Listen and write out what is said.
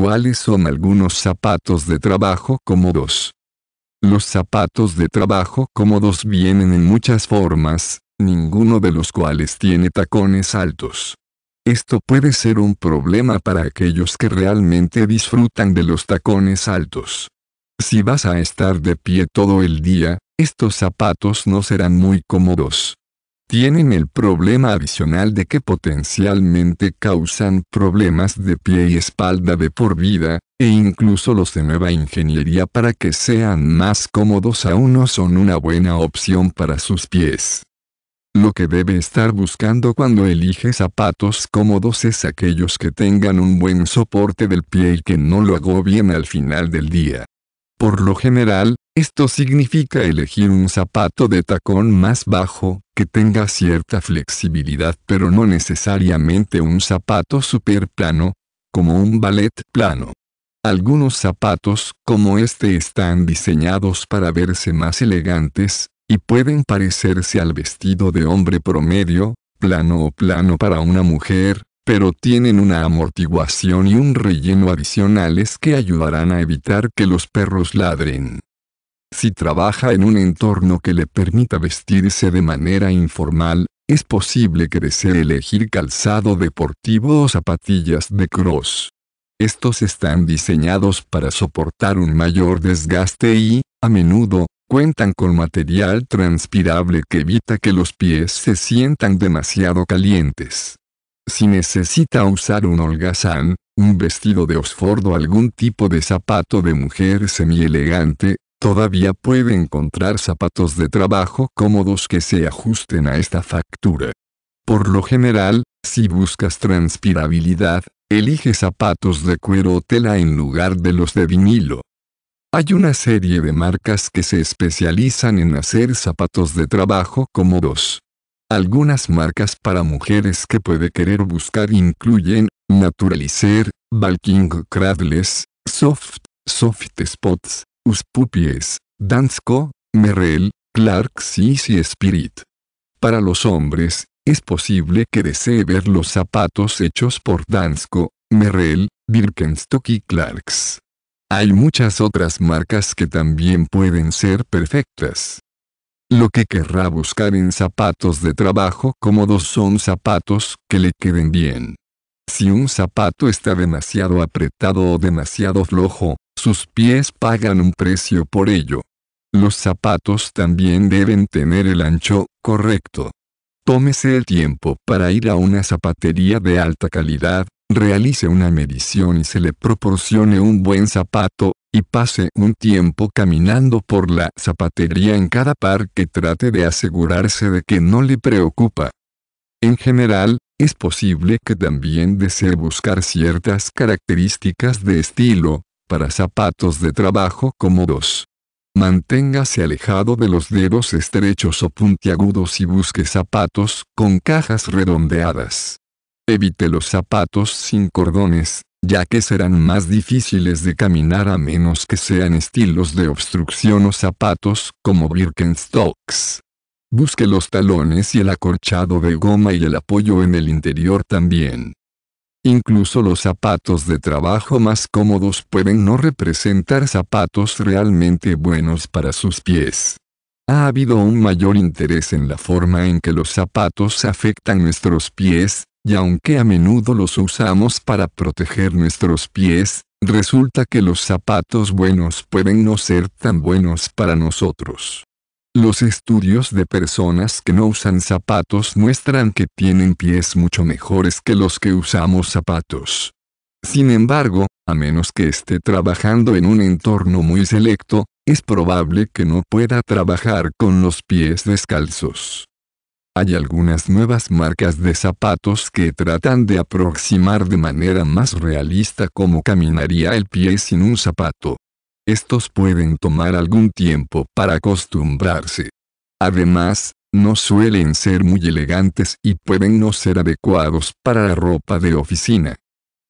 cuáles son algunos zapatos de trabajo cómodos. Los zapatos de trabajo cómodos vienen en muchas formas, ninguno de los cuales tiene tacones altos. Esto puede ser un problema para aquellos que realmente disfrutan de los tacones altos. Si vas a estar de pie todo el día, estos zapatos no serán muy cómodos tienen el problema adicional de que potencialmente causan problemas de pie y espalda de por vida, e incluso los de nueva ingeniería para que sean más cómodos aún no son una buena opción para sus pies. Lo que debe estar buscando cuando elige zapatos cómodos es aquellos que tengan un buen soporte del pie y que no lo agobien al final del día. Por lo general, esto significa elegir un zapato de tacón más bajo, que tenga cierta flexibilidad pero no necesariamente un zapato super plano, como un ballet plano. Algunos zapatos como este están diseñados para verse más elegantes, y pueden parecerse al vestido de hombre promedio, plano o plano para una mujer, pero tienen una amortiguación y un relleno adicionales que ayudarán a evitar que los perros ladren. Si trabaja en un entorno que le permita vestirse de manera informal, es posible que desee elegir calzado deportivo o zapatillas de cross. Estos están diseñados para soportar un mayor desgaste y, a menudo, cuentan con material transpirable que evita que los pies se sientan demasiado calientes. Si necesita usar un holgazán, un vestido de Oxford o algún tipo de zapato de mujer semi-elegante, todavía puede encontrar zapatos de trabajo cómodos que se ajusten a esta factura. Por lo general, si buscas transpirabilidad, elige zapatos de cuero o tela en lugar de los de vinilo. Hay una serie de marcas que se especializan en hacer zapatos de trabajo cómodos. Algunas marcas para mujeres que puede querer buscar incluyen Naturalizer, Balking Cradles, Soft, Soft Spots, Uspupies, Dansko, Merrell, Clarks y Spirit. Para los hombres, es posible que desee ver los zapatos hechos por Dansko, Merrell, Birkenstock y Clarks. Hay muchas otras marcas que también pueden ser perfectas. Lo que querrá buscar en zapatos de trabajo cómodos son zapatos que le queden bien. Si un zapato está demasiado apretado o demasiado flojo, sus pies pagan un precio por ello. Los zapatos también deben tener el ancho correcto. Tómese el tiempo para ir a una zapatería de alta calidad, realice una medición y se le proporcione un buen zapato y pase un tiempo caminando por la zapatería en cada par que trate de asegurarse de que no le preocupa. En general, es posible que también desee buscar ciertas características de estilo, para zapatos de trabajo cómodos. Manténgase alejado de los dedos estrechos o puntiagudos y busque zapatos con cajas redondeadas. Evite los zapatos sin cordones, ya que serán más difíciles de caminar a menos que sean estilos de obstrucción o zapatos, como Birkenstocks. Busque los talones y el acorchado de goma y el apoyo en el interior también. Incluso los zapatos de trabajo más cómodos pueden no representar zapatos realmente buenos para sus pies. Ha habido un mayor interés en la forma en que los zapatos afectan nuestros pies, y aunque a menudo los usamos para proteger nuestros pies, resulta que los zapatos buenos pueden no ser tan buenos para nosotros. Los estudios de personas que no usan zapatos muestran que tienen pies mucho mejores que los que usamos zapatos. Sin embargo, a menos que esté trabajando en un entorno muy selecto, es probable que no pueda trabajar con los pies descalzos. Hay algunas nuevas marcas de zapatos que tratan de aproximar de manera más realista cómo caminaría el pie sin un zapato. Estos pueden tomar algún tiempo para acostumbrarse. Además, no suelen ser muy elegantes y pueden no ser adecuados para la ropa de oficina.